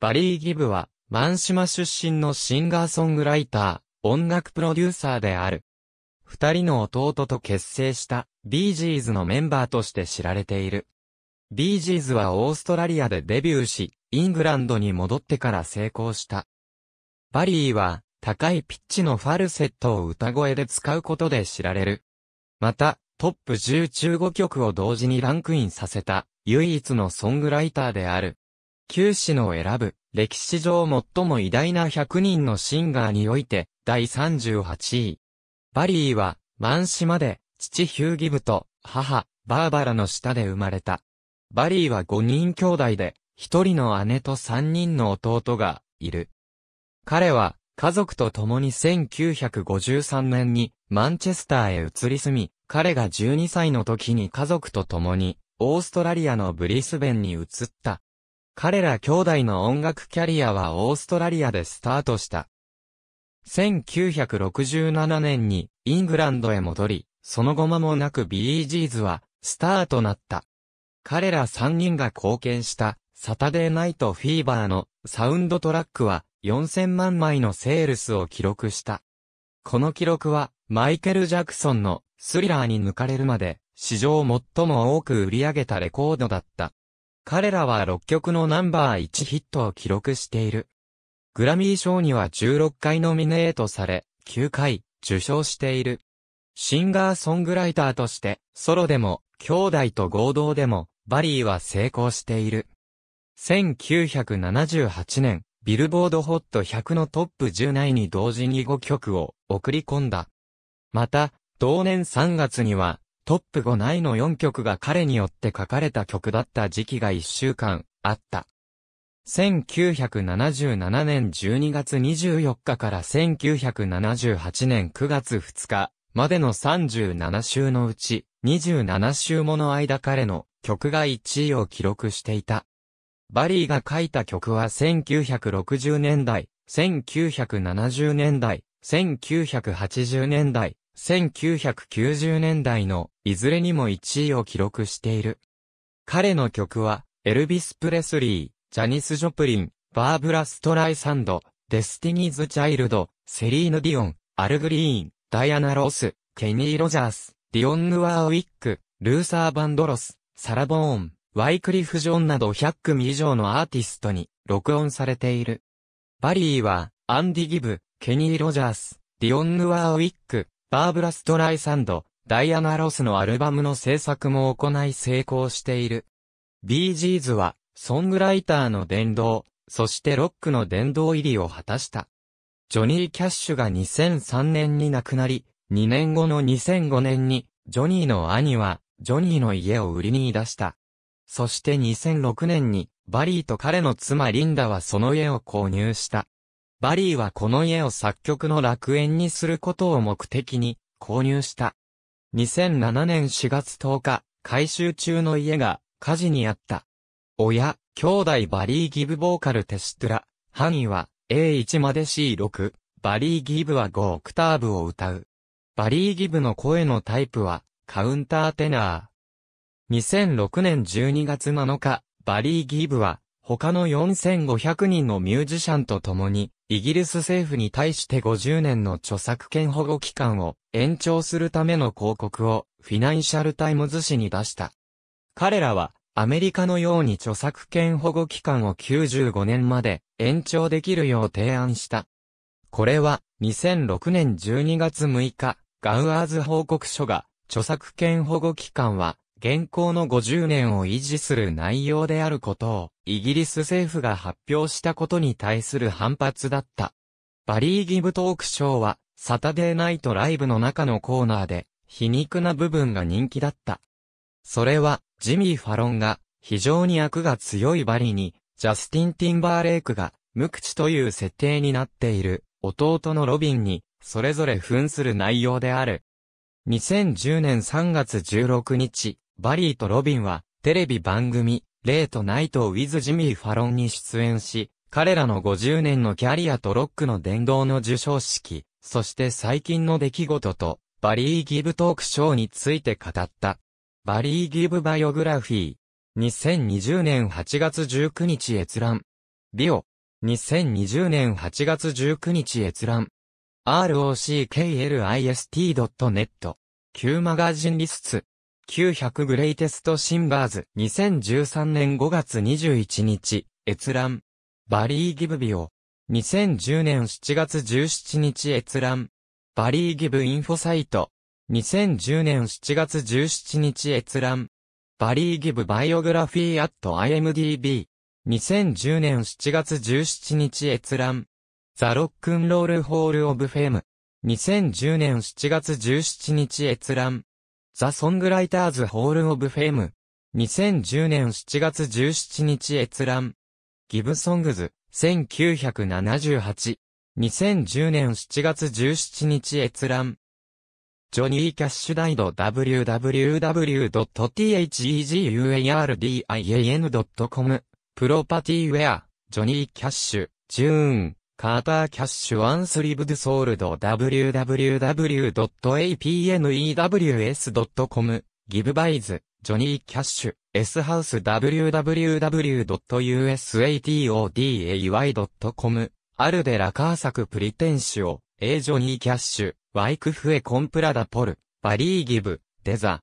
バリー・ギブは、マンシマ出身のシンガーソングライター、音楽プロデューサーである。二人の弟と結成した、ビージーズのメンバーとして知られている。ビージーズはオーストラリアでデビューし、イングランドに戻ってから成功した。バリーは、高いピッチのファルセットを歌声で使うことで知られる。また、トップ10中5曲を同時にランクインさせた、唯一のソングライターである。九死の選ぶ、歴史上最も偉大な100人のシンガーにおいて、第38位。バリーは、マン島で、父ヒューギブと、母、バーバラの下で生まれた。バリーは5人兄弟で、1人の姉と3人の弟が、いる。彼は、家族と共に1953年に、マンチェスターへ移り住み、彼が12歳の時に家族と共に、オーストラリアのブリスベンに移った。彼ら兄弟の音楽キャリアはオーストラリアでスタートした。1967年にイングランドへ戻り、その後間もなくビリージーズはスターとなった。彼ら3人が貢献したサタデーナイトフィーバーのサウンドトラックは4000万枚のセールスを記録した。この記録はマイケル・ジャクソンのスリラーに抜かれるまで史上最も多く売り上げたレコードだった。彼らは6曲のナンバー1ヒットを記録している。グラミー賞には16回ノミネートされ、9回受賞している。シンガーソングライターとして、ソロでも、兄弟と合同でも、バリーは成功している。1978年、ビルボードホット100のトップ10内に同時に5曲を送り込んだ。また、同年3月には、トップ5内の4曲が彼によって書かれた曲だった時期が1週間あった。1977年12月24日から1978年9月2日までの37週のうち27週もの間彼の曲が1位を記録していた。バリーが書いた曲は1960年代、1970年代、1980年代、1990年代のいずれにも1位を記録している。彼の曲は、エルビス・プレスリー、ジャニス・ジョプリン、バーブラ・ストライサンド、デスティニーズ・チャイルド、セリーヌ・ディオン、アル・グリーン、ダイアナ・ロス、ケニー・ロジャース、ディオン・ヌワーウィック、ルーサー・バンドロス、サラ・ボーン、ワイクリフ・ジョンなど100組以上のアーティストに録音されている。バリーは、アンディ・ギブ、ケニー・ロジャース、ディオン・ヌワーウィック、バーブラ・ストライサンド、ダイアナ・ロスのアルバムの制作も行い成功している。ビージーズは、ソングライターの殿堂、そしてロックの殿堂入りを果たした。ジョニー・キャッシュが2003年に亡くなり、2年後の2005年に、ジョニーの兄は、ジョニーの家を売りに出した。そして2006年に、バリーと彼の妻リンダはその家を購入した。バリーはこの家を作曲の楽園にすることを目的に購入した。2007年4月10日、改修中の家が火事にあった。親、兄弟バリー・ギブ・ボーカル・テシトラ、範囲は A1 まで C6、バリー・ギブは5オクターブを歌う。バリー・ギブの声のタイプはカウンターテナー。2006年12月7日、バリー・ギブは他の4500人のミュージシャンと共にイギリス政府に対して50年の著作権保護期間を延長するための広告をフィナンシャルタイムズ紙に出した。彼らはアメリカのように著作権保護期間を95年まで延長できるよう提案した。これは2006年12月6日、ガウアーズ報告書が著作権保護期間は現行の50年を維持する内容であることを、イギリス政府が発表したことに対する反発だった。バリー・ギブトークショーは、サタデーナイトライブの中のコーナーで、皮肉な部分が人気だった。それは、ジミー・ファロンが、非常に悪が強いバリに、ジャスティン・ティンバーレイクが、無口という設定になっている、弟のロビンに、それぞれ扮する内容である。2010年3月16日、バリーとロビンは、テレビ番組、レイとナイトウィズ・ジミー・ファロンに出演し、彼らの50年のキャリアとロックの伝道の授賞式、そして最近の出来事と、バリー・ギブトークショーについて語った。バリー・ギブ・バイオグラフィー。2020年8月19日閲覧。ビオ。2020年8月19日閲覧。rockklist.net。旧マガジンリスツ。900グレイテストシンバーズ2013年5月21日閲覧バリー・ギブビオ2010年7月17日閲覧バリー・ギブインフォサイト2010年7月17日閲覧バリー・ギブ・バイオグラフィー・アット・ IMDB 2010年7月17日閲覧ザ・ロックンロール・ホール・オブ・フェム2010年7月17日閲覧ザ・ソングライターズ・ホール・オブ・フェム。2010年7月17日閲覧。ギブソングズ、1978。2010年7月17日閲覧。ジョニー・キャッシュダイド www.theguardian.com プロパティウェア、ジョニー・キャッシュ、ジューン。カーターキャッシュワンスリブドソールド www.apnews.com ギブバイズジョニーキャッシュ S ハウス w w w u s a t o d a y c o m アルデラカーサクプリテンシオ A ジョニーキャッシュワイクフエコンプラダポルバリーギブデザ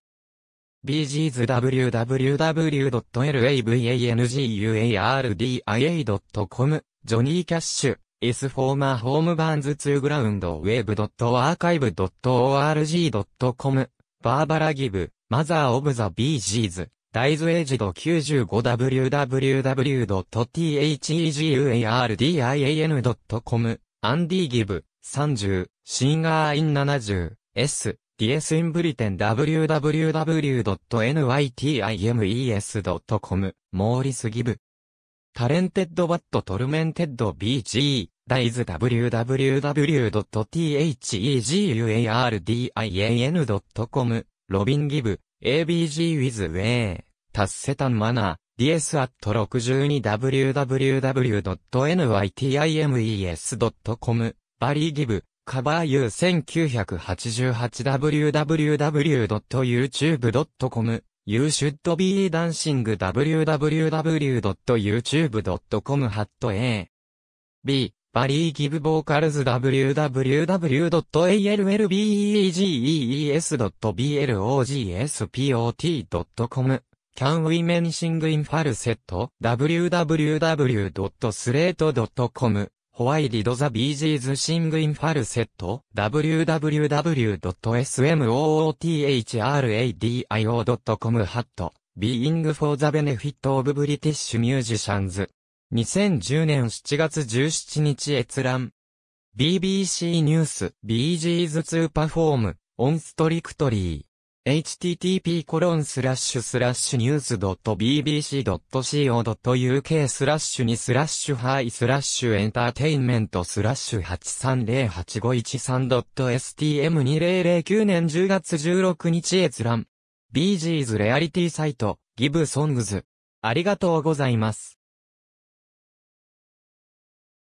BGs www.lavangurdia.com ジョニーキャッシュ is former home bands to ground.wave.archive.org.com バーバラギブ、マザーオブザ BGs、ダイズエイジド 95www.theguardian.com、アンディギブ、30、シンガーイン 70S、ディエスインブリテン www.nytimes.com、モーリスギブ、タレンテッドバットトルメンテッド BG、ダイズ www.theguardian.com、ロビンギブ、ABG with way、ッセタンマナー、ds.62www.nytimes.com、バリーギブ、カバー U1988www.youtube.com You should be dancing www.youtube.com hat a b Barry give vocals www.albeges.blogs.pot.com Can w e m e n t i o n g in falsetto? www.slate.com ホワイディドザ・ビージーズ・シング・イン・ファルセット、www.smoothradio.com ハット、ビーイング・フォー・ザ・ベネフィット・オブ・ブリティッシュ・ミュージシャンズ。2010年7月17日閲覧。BBC ニュース、ビージーズ・ツー・パフォーム、オン・ストリクトリー。http://news.bbc.co.uk スラッシュにスラッシュハイスラッシュエンターテインメントスラッシュ 830851.stm2009 年10月16日閲覧。BG's レアリティサイト、ギブソングズ。ありがとうございます。